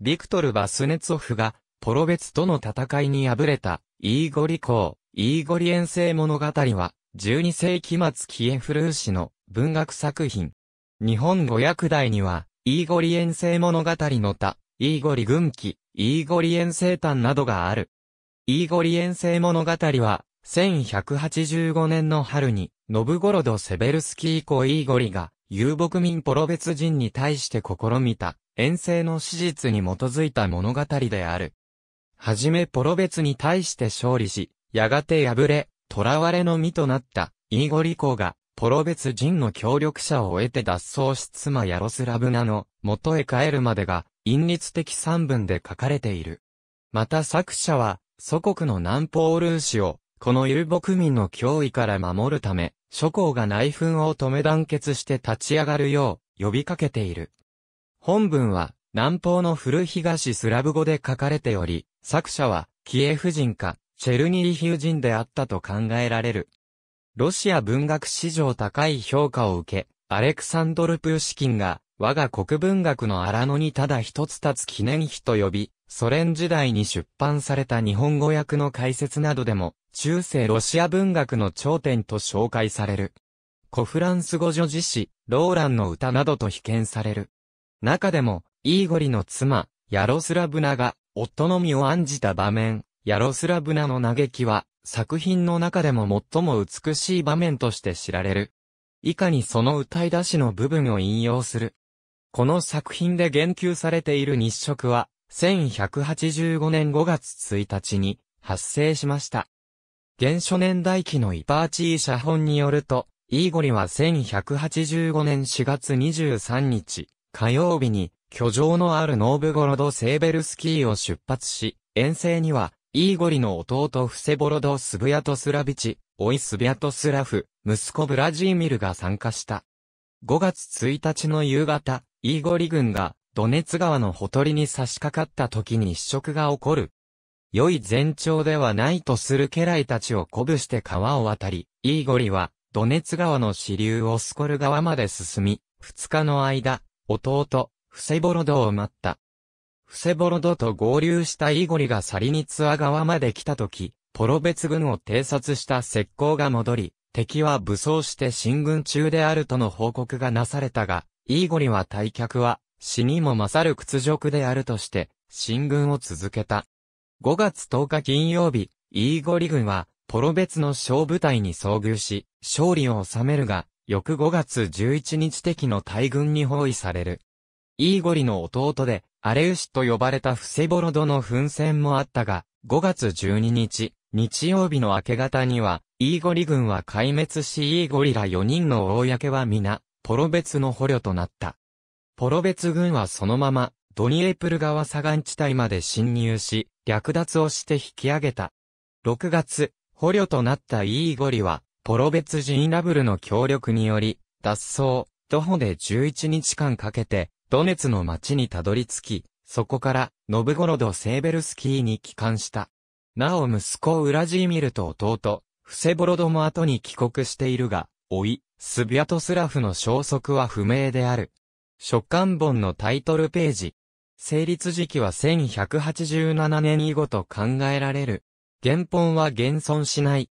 ビクトル・バスネツォフが、ポロベツとの戦いに敗れた、イーゴリ公、イーゴリ遠征物語は、12世紀末キエフルーシの文学作品。日本語訳題には、イーゴリ遠征物語の他、イーゴリ軍記、イーゴリ遠征譚などがある。イーゴリ遠征物語は、1185年の春に、ノブゴロド・セベルスキー公イーゴリが、遊牧民ポロベツ人に対して試みた、遠征の史実に基づいた物語である。はじめポロベツに対して勝利し、やがて敗れ、囚われの身となったイーゴリコが、ポロベツ人の協力者を得て脱走し妻ヤロスラブナの元へ帰るまでが、隠律的三文で書かれている。また作者は、祖国の南方ルーシを、この遊牧民の脅威から守るため、諸侯が内紛を止め団結して立ち上がるよう呼びかけている。本文は南方の古東スラブ語で書かれており、作者はキエフ人かチェルニーヒウ人であったと考えられる。ロシア文学史上高い評価を受け、アレクサンドル・プーシキンが我が国文学の荒野にただ一つ立つ記念碑と呼び、ソ連時代に出版された日本語訳の解説などでも、中世ロシア文学の頂点と紹介される。古フランス語女子詩、ローランの歌などと被験される。中でも、イーゴリの妻、ヤロスラブナが、夫の身を案じた場面、ヤロスラブナの嘆きは、作品の中でも最も美しい場面として知られる。以下にその歌い出しの部分を引用する。この作品で言及されている日食は、1185年5月1日に発生しました。原初年代記のイパーチー写本によると、イーゴリは1185年4月23日、火曜日に、居城のあるノーブゴロド・セーベルスキーを出発し、遠征には、イーゴリの弟フセボロド・スブヤトスラビチ、オイ・スビヤトスラフ、息子ブラジーミルが参加した。5月1日の夕方、イーゴリ軍が、ドネツ川のほとりに差し掛かった時に一触が起こる。良い前兆ではないとする家来たちを鼓舞して川を渡り、イーゴリは、ドネツ川の支流オスコル川まで進み、2日の間、弟、フセボロドを待った。フセボロドと合流したイゴリがサリニツア川まで来た時、ポロベツ軍を偵察した石膏が戻り、敵は武装して進軍中であるとの報告がなされたが、イーゴリは退却は、死にも勝る屈辱であるとして、進軍を続けた。5月10日金曜日、イーゴリ軍は、ポロベツの小部隊に遭遇し、勝利を収めるが、翌5月11日敵の大軍に包囲される。イーゴリの弟で、アレウシと呼ばれたフセボロドの奮戦もあったが、5月12日、日曜日の明け方には、イーゴリ軍は壊滅しイーゴリら4人の公は皆、ポロ別の捕虜となった。ポロ別軍はそのまま、ドニエプル川左岸地帯まで侵入し、略奪をして引き上げた。6月、捕虜となったイーゴリは、ポロベツ・ジーブルの協力により、脱走、徒歩で11日間かけて、ドネツの町にたどり着き、そこから、ノブゴロド・セーベルスキーに帰還した。なお息子ウラジーミルと弟、フセボロドも後に帰国しているが、老い、スビアトスラフの消息は不明である。書簡本のタイトルページ。成立時期は1187年以後と考えられる。原本は現存しない。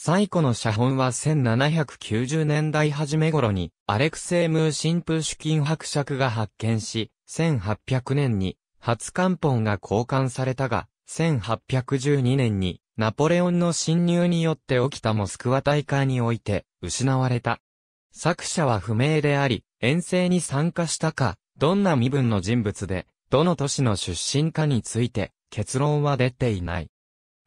最古の写本は1790年代初め頃に、アレクセイ・ムーシン・プーシュキン伯爵が発見し、1800年に、初漢本が交換されたが、1812年に、ナポレオンの侵入によって起きたモスクワ大会において、失われた。作者は不明であり、遠征に参加したか、どんな身分の人物で、どの都市の出身かについて、結論は出ていない。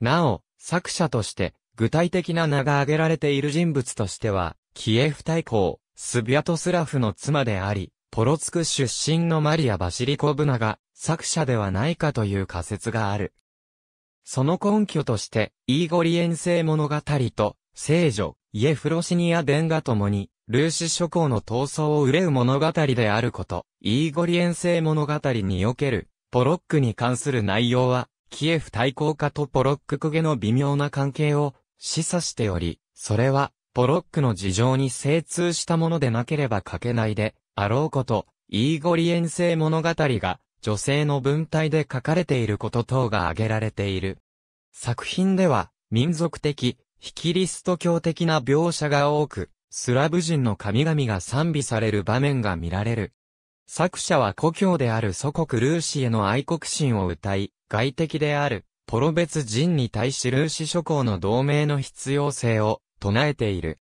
なお、作者として、具体的な名が挙げられている人物としては、キエフ大公、スビアトスラフの妻であり、ポロツク出身のマリア・バシリコブナが作者ではないかという仮説がある。その根拠として、イーゴリエン製物語と、聖女、イエフロシニア伝がともに、ルーシ諸侯の闘争を憂う物語であること、イーゴリエン製物語における、ポロックに関する内容は、キエフ対抗家とポロック公家の微妙な関係を示唆しており、それは、ポロックの事情に精通したものでなければ書けないで、あろうこと、イーゴリエン性物語が、女性の文体で書かれていること等が挙げられている。作品では、民族的、非キリスト教的な描写が多く、スラブ人の神々が賛美される場面が見られる。作者は故郷である祖国ルーシへの愛国心を歌い、外敵であるポロ別人に対しルーシ諸侯の同盟の必要性を唱えている。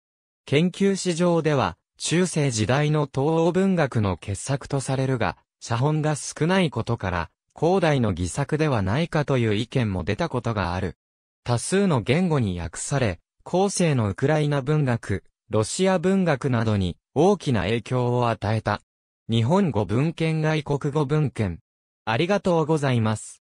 研究史上では、中世時代の東欧文学の傑作とされるが、写本が少ないことから、広代の偽作ではないかという意見も出たことがある。多数の言語に訳され、後世のウクライナ文学、ロシア文学などに大きな影響を与えた。日本語文献外国語文献。ありがとうございます。